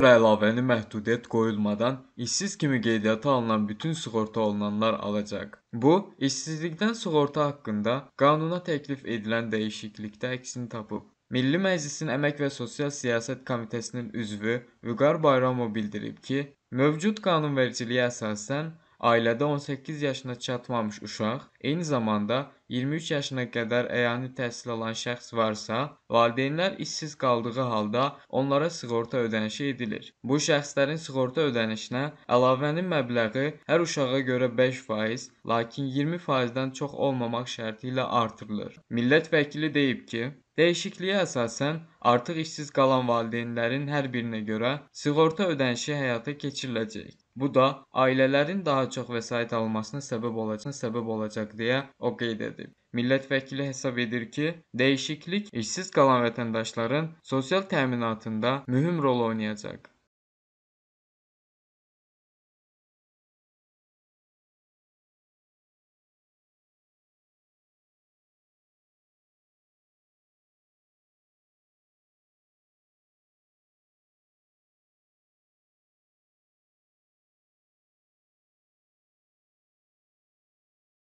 Bu əlavəni məhdudiyyət qoyulmadan işsiz kimi qeydiyyata alınan bütün sığorta olunanlar alacaq. Bu, işsizlikdən sığorta haqqında qanuna təklif edilən dəyişiklikdə əksini tapıb. Milli Məclisin Əmək və Sosial Siyasət Komitəsinin üzvü Vüqar Bayramov bildirib ki, mövcud qanunvericiliyə əsasən ailədə 18 yaşına çatmamış uşaq eyni zamanda 23 yaşına qədər əyani təhsil alan şəxs varsa, valideynlər işsiz qaldığı halda onlara sığorta ödənişi edilir. Bu şəxslərin sığorta ödənişinə əlavənin məbləği hər uşağa görə 5%, lakin 20%-dən çox olmamaq şərti ilə artırılır. Millət vəkili deyib ki, Dəyişikliyə əsasən artıq işsiz qalan valideynlərin hər birinə görə sığorta ödənişi həyata keçiriləcək. Bu da ailələrin daha çox vəsait almasına səbəb olacaq, səbəb olacaq deyə o qeyd edir milletvəkili hesab edir ki, dəyişiklik işsiz qalan vətəndaşların sosial təminatında mühüm rol oynayacaq.